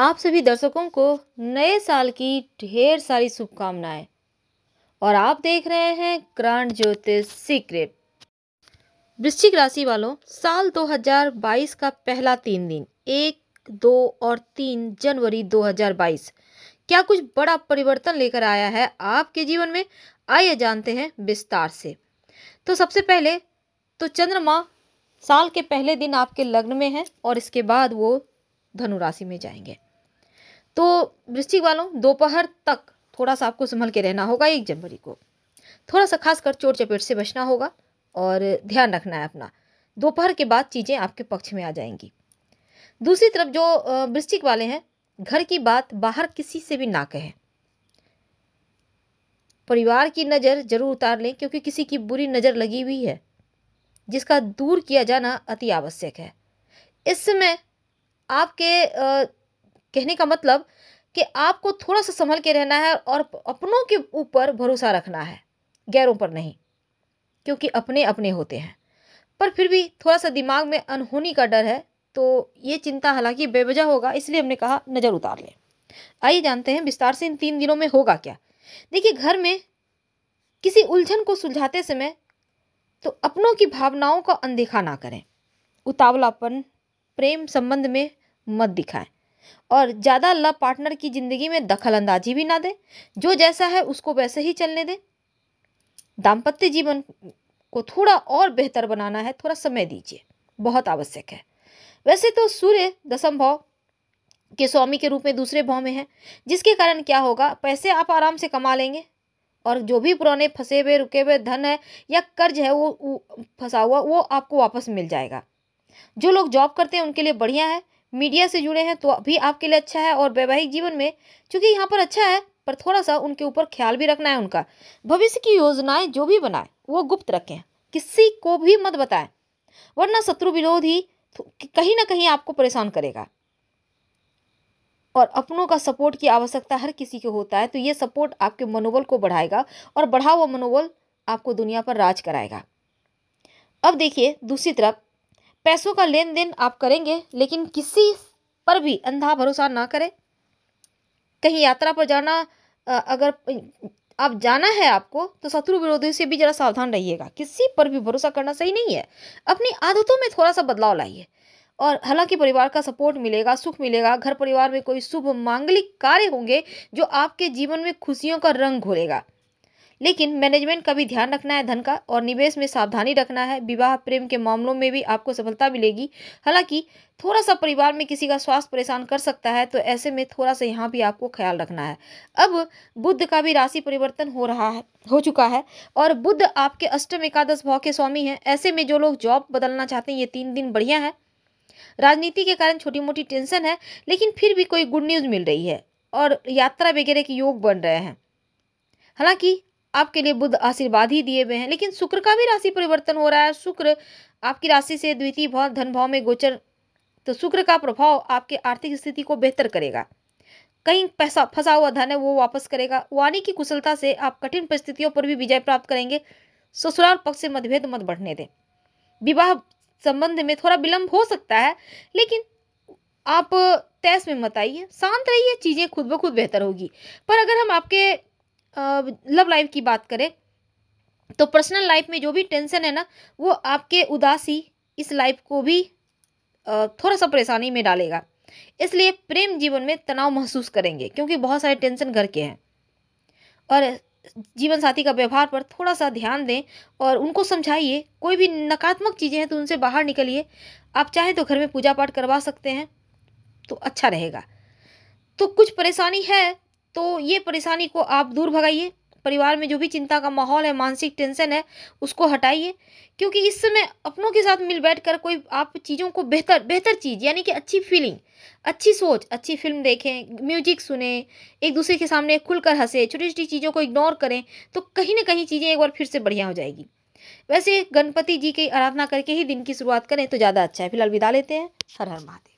आप सभी दर्शकों को नए साल की ढेर सारी शुभकामनाएं और आप देख रहे हैं ग्रांड ज्योतिष सीक्रेट वृश्चिक राशि वालों साल 2022 का पहला तीन दिन एक दो और तीन जनवरी 2022 क्या कुछ बड़ा परिवर्तन लेकर आया है आपके जीवन में आइए जानते हैं विस्तार से तो सबसे पहले तो चंद्रमा साल के पहले दिन आपके लग्न में है और इसके बाद वो धनु राशि में जाएंगे तो वृश्चिक वालों दोपहर तक थोड़ा सा आपको संभल के रहना होगा एक जनवरी को थोड़ा सा खासकर चोट चपेट से बचना होगा और ध्यान रखना है अपना दोपहर के बाद चीज़ें आपके पक्ष में आ जाएंगी दूसरी तरफ जो वृश्चिक वाले हैं घर की बात बाहर किसी से भी ना कहें परिवार की नज़र जरूर उतार लें क्योंकि किसी की बुरी नज़र लगी हुई है जिसका दूर किया जाना अति आवश्यक है इस समय आपके कहने का मतलब कि आपको थोड़ा सा संभल के रहना है और अपनों के ऊपर भरोसा रखना है गैरों पर नहीं क्योंकि अपने अपने होते हैं पर फिर भी थोड़ा सा दिमाग में अनहोनी का डर है तो ये चिंता हालांकि बेवजह होगा इसलिए हमने कहा नज़र उतार लें आइए जानते हैं विस्तार से इन तीन दिनों में होगा क्या देखिए घर में किसी उलझन को सुलझाते समय तो अपनों की भावनाओं का अनदेखा ना करें उतावलापन प्रेम संबंध में मत दिखाएं और ज़्यादा लव पार्टनर की ज़िंदगी में दखल अंदाजी भी ना दें जो जैसा है उसको वैसे ही चलने दें दाम्पत्य जीवन को थोड़ा और बेहतर बनाना है थोड़ा समय दीजिए बहुत आवश्यक है वैसे तो सूर्य दसम भाव के स्वामी के रूप में दूसरे भाव में है जिसके कारण क्या होगा पैसे आप आराम से कमा लेंगे और जो भी पुराने फंसे हुए रुके हुए धन है या कर्ज है वो फंसा हुआ वो आपको वापस मिल जाएगा जो लोग जॉब करते हैं उनके लिए बढ़िया है मीडिया से जुड़े हैं तो भी आपके लिए अच्छा है और वैवाहिक जीवन में चूँकि यहाँ पर अच्छा है पर थोड़ा सा उनके ऊपर ख्याल भी रखना है उनका भविष्य की योजनाएं जो भी बनाए वो गुप्त रखें किसी को भी मत बताएं वरना शत्रु विरोधी कहीं ना कहीं आपको परेशान करेगा और अपनों का सपोर्ट की आवश्यकता हर किसी को होता है तो ये सपोर्ट आपके मनोबल को बढ़ाएगा और बढ़ा हुआ मनोबल आपको दुनिया पर राज कराएगा अब देखिए दूसरी तरफ पैसों का लेन देन आप करेंगे लेकिन किसी पर भी अंधा भरोसा ना करें कहीं यात्रा पर जाना अगर आप जाना है आपको तो शत्रु विरोधी से भी जरा सावधान रहिएगा किसी पर भी भरोसा करना सही नहीं है अपनी आदतों में थोड़ा सा बदलाव लाइए और हालांकि परिवार का सपोर्ट मिलेगा सुख मिलेगा घर परिवार में कोई शुभ मांगलिक कार्य होंगे जो आपके जीवन में खुशियों का रंग घोलेगा लेकिन मैनेजमेंट का भी ध्यान रखना है धन का और निवेश में सावधानी रखना है विवाह प्रेम के मामलों में भी आपको सफलता मिलेगी हालांकि थोड़ा सा परिवार में किसी का स्वास्थ्य परेशान कर सकता है तो ऐसे में थोड़ा सा यहाँ भी आपको ख्याल रखना है अब बुद्ध का भी राशि परिवर्तन हो रहा है हो चुका है और बुद्ध आपके अष्टम एकादश भाव के स्वामी हैं ऐसे में जो लोग जॉब बदलना चाहते हैं ये तीन दिन बढ़िया है राजनीति के कारण छोटी मोटी टेंशन है लेकिन फिर भी कोई गुड न्यूज़ मिल रही है और यात्रा वगैरह के योग बन रहे हैं हालांकि आपके लिए बुद्ध आशीर्वाद ही दिए हुए हैं लेकिन शुक्र का भी राशि परिवर्तन हो रहा है शुक्र आपकी राशि से द्वितीय भाव धन भाव में गोचर तो शुक्र का प्रभाव आपके आर्थिक स्थिति को बेहतर करेगा कहीं पैसा फंसा हुआ धन है वो वापस करेगा वाणी की कुशलता से आप कठिन परिस्थितियों पर भी विजय प्राप्त करेंगे ससुराल पक्ष से मतभेद मत बढ़ने दें विवाह संबंध में थोड़ा विलंब हो सकता है लेकिन आप तैस में मत आइए शांत रहिए चीज़ें खुद ब खुद बेहतर होगी पर अगर हम आपके लव लाइफ की बात करें तो पर्सनल लाइफ में जो भी टेंशन है ना वो आपके उदासी इस लाइफ को भी थोड़ा सा परेशानी में डालेगा इसलिए प्रेम जीवन में तनाव महसूस करेंगे क्योंकि बहुत सारे टेंशन घर के हैं और जीवन साथी का व्यवहार पर थोड़ा सा ध्यान दें और उनको समझाइए कोई भी नकारात्मक चीज़ें हैं तो उनसे बाहर निकलिए आप चाहे तो घर में पूजा पाठ करवा सकते हैं तो अच्छा रहेगा तो कुछ परेशानी है तो ये परेशानी को आप दूर भगाइए परिवार में जो भी चिंता का माहौल है मानसिक टेंशन है उसको हटाइए क्योंकि इस समय अपनों के साथ मिल बैठ कर कोई आप चीज़ों को बेहतर बेहतर चीज़ यानी कि अच्छी फीलिंग अच्छी सोच अच्छी फिल्म देखें म्यूजिक सुने एक दूसरे के सामने खुलकर हंसे छोटी छोटी चीज़ों को इग्नोर करें तो कहीं ना कहीं चीज़ें एक बार फिर से बढ़िया हो जाएगी वैसे गणपति जी की आराधना करके ही दिन की शुरुआत करें तो ज़्यादा अच्छा है फिलहाल विदा लेते हैं हर हर महादेव